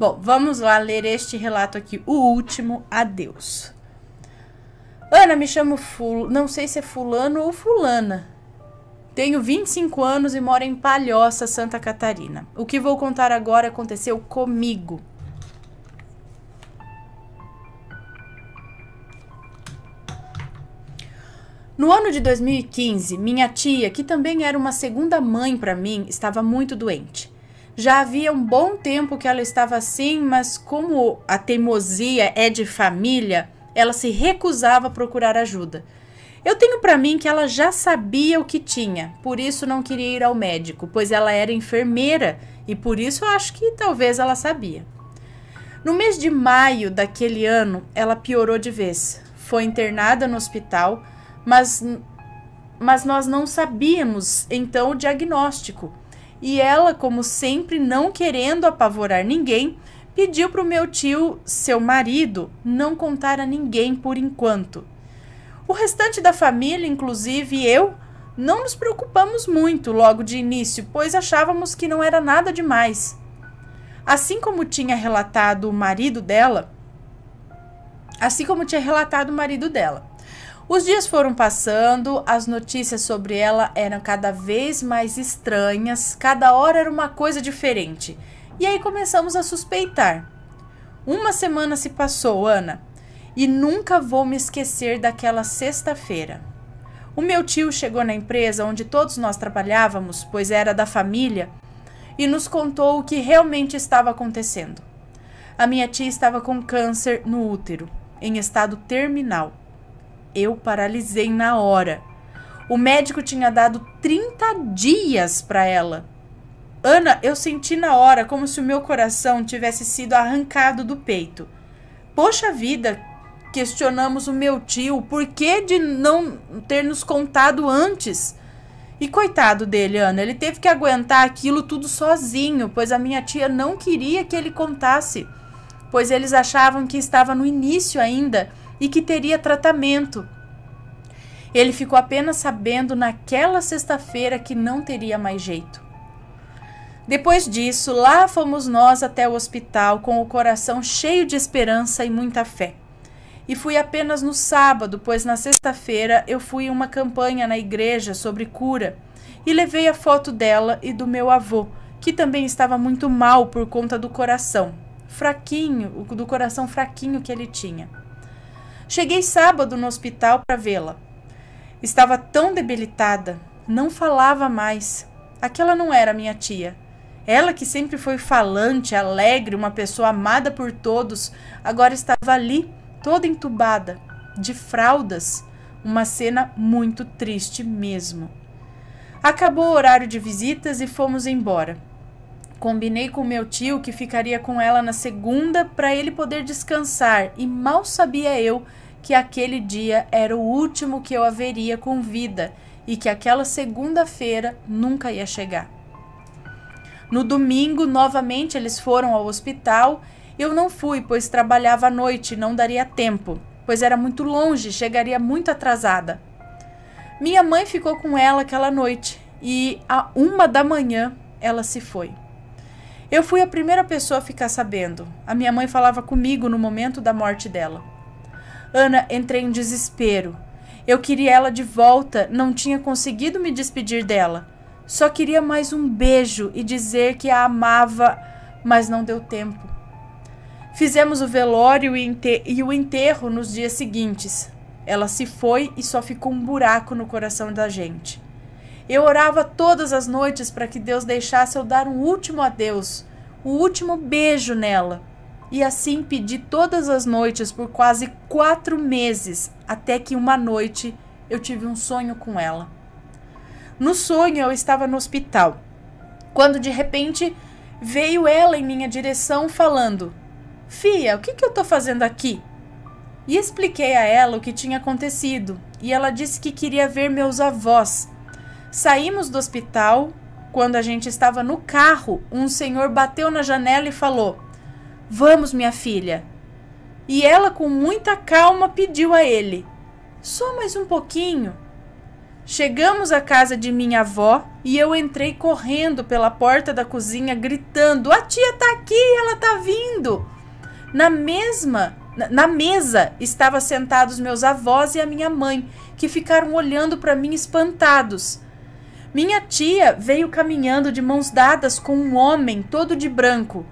Bom, vamos lá ler este relato aqui, o último. Adeus. Ana, me chamo Ful... Não sei se é fulano ou fulana. Tenho 25 anos e moro em Palhoça, Santa Catarina. O que vou contar agora aconteceu comigo. No ano de 2015, minha tia, que também era uma segunda mãe para mim, estava muito doente. Já havia um bom tempo que ela estava assim, mas como a teimosia é de família, ela se recusava a procurar ajuda. Eu tenho para mim que ela já sabia o que tinha, por isso não queria ir ao médico, pois ela era enfermeira e por isso acho que talvez ela sabia. No mês de maio daquele ano, ela piorou de vez. Foi internada no hospital, mas, mas nós não sabíamos então o diagnóstico. E ela, como sempre, não querendo apavorar ninguém, pediu para o meu tio, seu marido, não contar a ninguém por enquanto. O restante da família, inclusive eu, não nos preocupamos muito logo de início, pois achávamos que não era nada demais. Assim como tinha relatado o marido dela, assim como tinha relatado o marido dela. Os dias foram passando, as notícias sobre ela eram cada vez mais estranhas, cada hora era uma coisa diferente. E aí começamos a suspeitar. Uma semana se passou, Ana, e nunca vou me esquecer daquela sexta-feira. O meu tio chegou na empresa onde todos nós trabalhávamos, pois era da família, e nos contou o que realmente estava acontecendo. A minha tia estava com câncer no útero, em estado terminal. Eu paralisei na hora. O médico tinha dado 30 dias para ela. Ana, eu senti na hora como se o meu coração tivesse sido arrancado do peito. Poxa vida, questionamos o meu tio, por que de não ter nos contado antes? E coitado dele, Ana, ele teve que aguentar aquilo tudo sozinho, pois a minha tia não queria que ele contasse, pois eles achavam que estava no início ainda e que teria tratamento. Ele ficou apenas sabendo naquela sexta-feira que não teria mais jeito. Depois disso, lá fomos nós até o hospital com o coração cheio de esperança e muita fé. E fui apenas no sábado, pois na sexta-feira eu fui em uma campanha na igreja sobre cura e levei a foto dela e do meu avô, que também estava muito mal por conta do coração, fraquinho, do coração fraquinho que ele tinha. Cheguei sábado no hospital para vê-la. Estava tão debilitada, não falava mais. Aquela não era minha tia. Ela, que sempre foi falante, alegre, uma pessoa amada por todos, agora estava ali, toda entubada, de fraldas. Uma cena muito triste mesmo. Acabou o horário de visitas e fomos embora. Combinei com meu tio que ficaria com ela na segunda para ele poder descansar, e mal sabia eu que aquele dia era o último que eu haveria com vida e que aquela segunda-feira nunca ia chegar. No domingo, novamente eles foram ao hospital. Eu não fui, pois trabalhava à noite e não daria tempo, pois era muito longe, chegaria muito atrasada. Minha mãe ficou com ela aquela noite e, a uma da manhã, ela se foi. Eu fui a primeira pessoa a ficar sabendo. A minha mãe falava comigo no momento da morte dela. Ana, entrei em desespero. Eu queria ela de volta, não tinha conseguido me despedir dela. Só queria mais um beijo e dizer que a amava, mas não deu tempo. Fizemos o velório e, o enterro nos dias seguintes. Ela se foi e só ficou um buraco no coração da gente. Eu orava todas as noites para que Deus deixasse eu dar um último adeus, o um último beijo nela. E assim pedi todas as noites por quase quatro meses, até que uma noite eu tive um sonho com ela. No sonho eu estava no hospital, quando de repente veio ela em minha direção falando: Fia, o que, que eu estou fazendo aqui? E expliquei a ela o que tinha acontecido, e ela disse que queria ver meus avós Saímos do hospital. Quando a gente estava no carro, um senhor bateu na janela e falou: Vamos, minha filha. E ela, com muita calma, pediu a ele: Só mais um pouquinho. Chegamos à casa de minha avó e eu entrei correndo pela porta da cozinha, gritando: A tia tá aqui, ela tá vindo. Na mesma na mesa estavam sentados meus avós e a minha mãe, que ficaram olhando para mim espantados. Minha tia veio caminhando de mãos dadas com um homem todo de branco.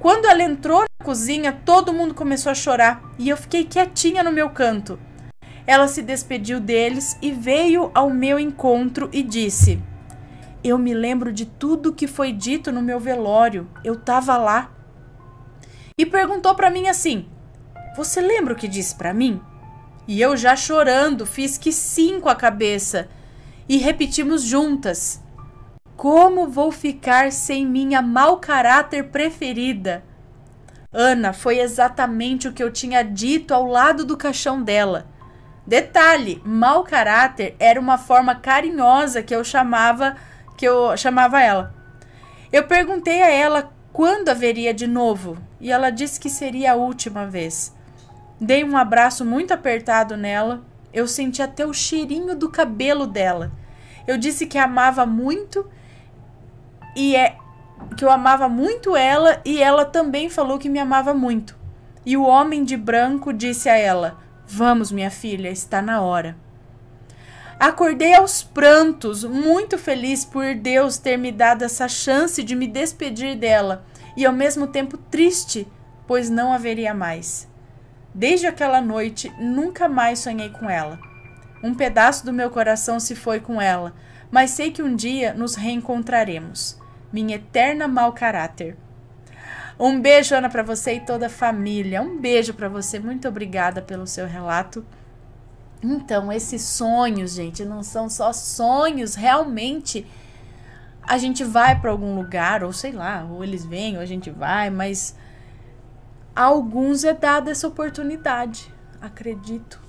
Quando ela entrou na cozinha, todo mundo começou a chorar e eu fiquei quietinha no meu canto. Ela se despediu deles e veio ao meu encontro e disse: Eu me lembro de tudo que foi dito no meu velório. Eu tava lá. E perguntou para mim assim: Você lembra o que disse para mim? E eu já chorando, fiz que sim com a cabeça e repetimos juntas: Como vou ficar sem minha mau caráter preferida? Ana foi exatamente o que eu tinha dito ao lado do caixão dela. Detalhe, mau caráter era uma forma carinhosa que eu chamava que eu chamava ela. Eu perguntei a ela quando haveria de novo e ela disse que seria a última vez. Dei um abraço muito apertado nela eu senti até o cheirinho do cabelo dela. Eu disse que amava muito e é que eu amava muito ela e ela também falou que me amava muito. E o homem de branco disse a ela: "Vamos, minha filha, está na hora." Acordei aos prantos, muito feliz por Deus ter me dado essa chance de me despedir dela e ao mesmo tempo triste, pois não haveria mais. Desde aquela noite, nunca mais sonhei com ela. Um pedaço do meu coração se foi com ela, mas sei que um dia nos reencontraremos. Minha eterna mau caráter. Um beijo, Ana, para você e toda a família. Um beijo para você. Muito obrigada pelo seu relato. Então, esses sonhos, gente, não são só sonhos, realmente. A gente vai para algum lugar, ou sei lá, ou eles vêm, ou a gente vai, mas a alguns é dada essa oportunidade, acredito.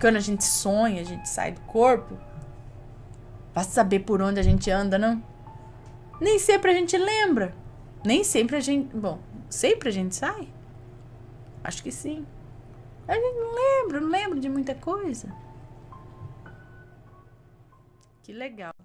Quando a gente sonha, a gente sai do corpo, vai saber por onde a gente anda, não? Nem sempre a gente lembra. Nem sempre a gente. Bom, sempre a gente sai? Acho que sim. A gente não lembra, não lembra de muita coisa. Que legal.